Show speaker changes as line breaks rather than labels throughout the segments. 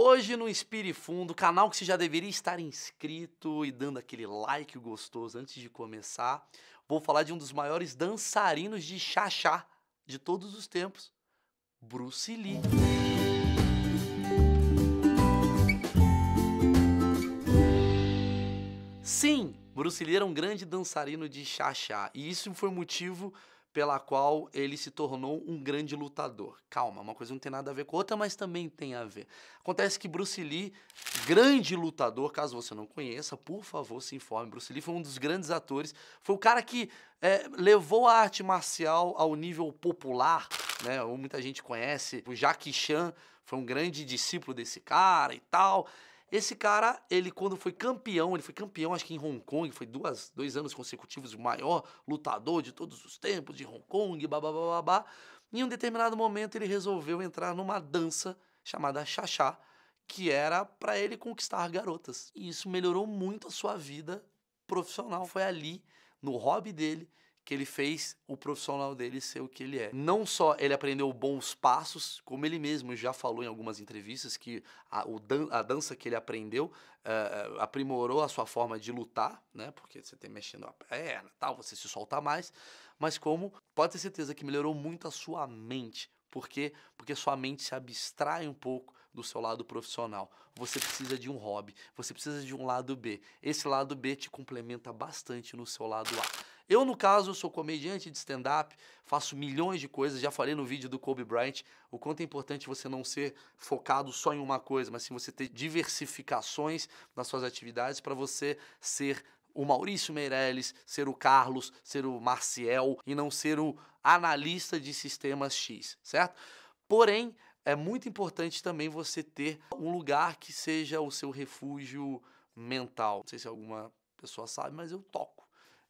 Hoje no Inspire Fundo, canal que você já deveria estar inscrito e dando aquele like gostoso antes de começar, vou falar de um dos maiores dançarinos de chachá de todos os tempos, Bruce Lee. Sim, Bruce Lee era um grande dançarino de chachá e isso foi motivo pela qual ele se tornou um grande lutador. Calma, uma coisa não tem nada a ver com outra, mas também tem a ver. Acontece que Bruce Lee, grande lutador, caso você não conheça, por favor se informe. Bruce Lee foi um dos grandes atores, foi o cara que é, levou a arte marcial ao nível popular, né? Ou muita gente conhece. O Jackie Chan foi um grande discípulo desse cara e tal. Esse cara, ele quando foi campeão, ele foi campeão acho que em Hong Kong, foi duas, dois anos consecutivos o maior lutador de todos os tempos de Hong Kong, babá. Em um determinado momento ele resolveu entrar numa dança chamada xaxá, que era para ele conquistar garotas. E isso melhorou muito a sua vida profissional. Foi ali, no hobby dele, que ele fez o profissional dele ser o que ele é. Não só ele aprendeu bons passos, como ele mesmo já falou em algumas entrevistas que a, dan a dança que ele aprendeu uh, aprimorou a sua forma de lutar, né? Porque você tem mexendo a perna, tal, você se solta mais, mas como pode ter certeza que melhorou muito a sua mente. Por quê? Porque sua mente se abstrai um pouco do seu lado profissional. Você precisa de um hobby, você precisa de um lado B. Esse lado B te complementa bastante no seu lado A. Eu, no caso, sou comediante de stand-up, faço milhões de coisas, já falei no vídeo do Kobe Bryant o quanto é importante você não ser focado só em uma coisa, mas sim você ter diversificações nas suas atividades para você ser o Maurício Meirelles, ser o Carlos, ser o Marciel e não ser o analista de sistemas X, certo? Porém, é muito importante também você ter um lugar que seja o seu refúgio mental. Não sei se alguma pessoa sabe, mas eu toco.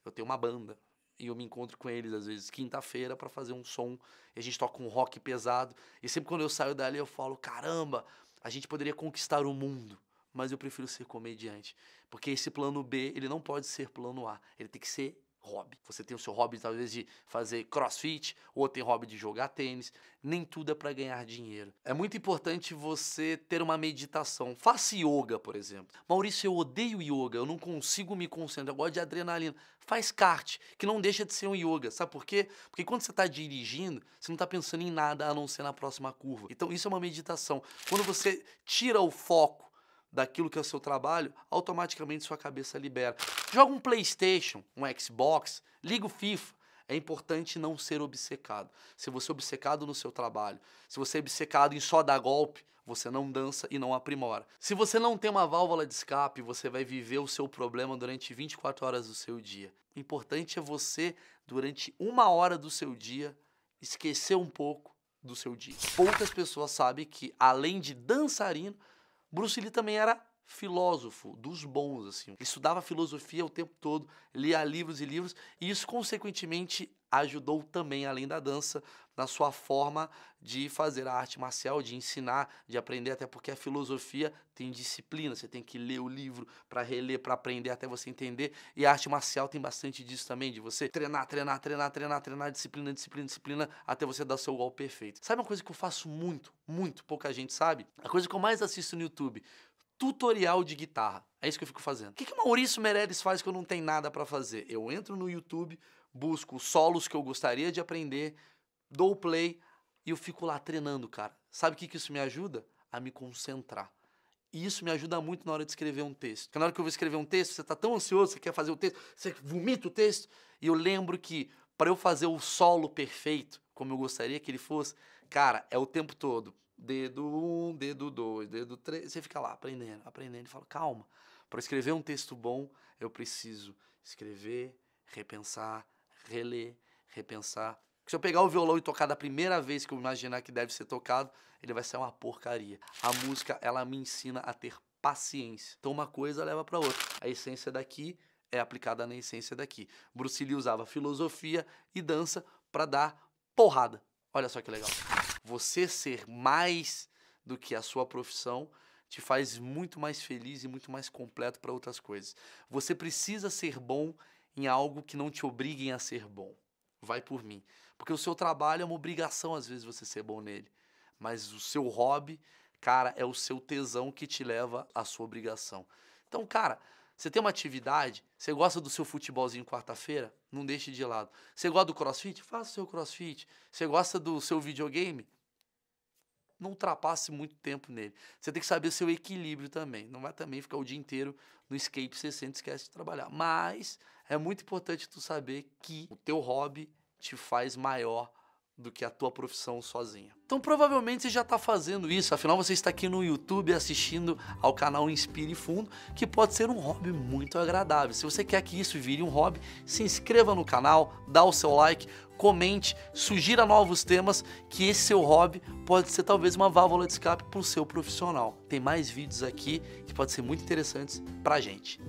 Eu tenho uma banda e eu me encontro com eles às vezes quinta-feira para fazer um som e a gente toca um rock pesado. E sempre quando eu saio dali eu falo: "Caramba, a gente poderia conquistar o mundo" mas eu prefiro ser comediante. Porque esse plano B, ele não pode ser plano A. Ele tem que ser hobby. Você tem o seu hobby, talvez, de fazer crossfit, ou tem hobby de jogar tênis. Nem tudo é para ganhar dinheiro. É muito importante você ter uma meditação. Faça yoga, por exemplo. Maurício, eu odeio yoga, eu não consigo me concentrar, eu gosto de adrenalina. Faz kart, que não deixa de ser um yoga. Sabe por quê? Porque quando você está dirigindo, você não está pensando em nada a não ser na próxima curva. Então, isso é uma meditação. Quando você tira o foco daquilo que é o seu trabalho, automaticamente sua cabeça libera. Joga um PlayStation, um Xbox, liga o FIFA. É importante não ser obcecado. Se você é obcecado no seu trabalho, se você é obcecado em só dar golpe, você não dança e não aprimora. Se você não tem uma válvula de escape, você vai viver o seu problema durante 24 horas do seu dia. O importante é você, durante uma hora do seu dia, esquecer um pouco do seu dia. Poucas pessoas sabem que, além de dançarino, Bruce Lee também era filósofo dos bons, assim. estudava filosofia o tempo todo, lia livros e livros, e isso, consequentemente, ajudou também, além da dança, na sua forma de fazer a arte marcial, de ensinar, de aprender, até porque a filosofia tem disciplina, você tem que ler o livro para reler, para aprender, até você entender, e a arte marcial tem bastante disso também, de você treinar, treinar, treinar, treinar, treinar, disciplina, disciplina, disciplina, até você dar o seu gol perfeito. Sabe uma coisa que eu faço muito, muito, pouca gente sabe? A coisa que eu mais assisto no YouTube, tutorial de guitarra. É isso que eu fico fazendo. O que, que o Maurício Meirelles faz que eu não tenho nada para fazer? Eu entro no YouTube, busco solos que eu gostaria de aprender, dou play e eu fico lá treinando, cara. Sabe o que, que isso me ajuda? A me concentrar. E isso me ajuda muito na hora de escrever um texto. Porque na hora que eu vou escrever um texto, você está tão ansioso, você quer fazer o texto, você vomita o texto. E eu lembro que para eu fazer o solo perfeito, como eu gostaria que ele fosse, cara, é o tempo todo. Dedo 1, um, dedo 2, dedo 3. Você fica lá aprendendo, aprendendo e fala, calma. Para escrever um texto bom, eu preciso escrever, repensar, reler, repensar. Se eu pegar o violão e tocar da primeira vez que eu imaginar que deve ser tocado, ele vai ser uma porcaria. A música, ela me ensina a ter paciência. Então uma coisa leva para outra. A essência daqui é aplicada na essência daqui. Bruce Lee usava filosofia e dança para dar porrada. Olha só que legal. Você ser mais do que a sua profissão te faz muito mais feliz e muito mais completo para outras coisas. Você precisa ser bom em algo que não te obriguem a ser bom. Vai por mim. Porque o seu trabalho é uma obrigação, às vezes, você ser bom nele. Mas o seu hobby, cara, é o seu tesão que te leva à sua obrigação. Então, cara, você tem uma atividade, você gosta do seu futebolzinho quarta-feira, não deixe de lado. Você gosta do crossfit? Faça o seu crossfit. Você gosta do seu videogame? Não ultrapasse muito tempo nele. Você tem que saber o seu equilíbrio também. Não vai também ficar o dia inteiro no escape 60 esquece de trabalhar. Mas é muito importante tu saber que o teu hobby te faz maior do que a tua profissão sozinha. Então provavelmente você já está fazendo isso, afinal você está aqui no YouTube assistindo ao canal Inspire Fundo, que pode ser um hobby muito agradável. Se você quer que isso vire um hobby, se inscreva no canal, dá o seu like, comente, sugira novos temas, que esse seu hobby pode ser talvez uma válvula de escape para o seu profissional. Tem mais vídeos aqui que podem ser muito interessantes para a gente.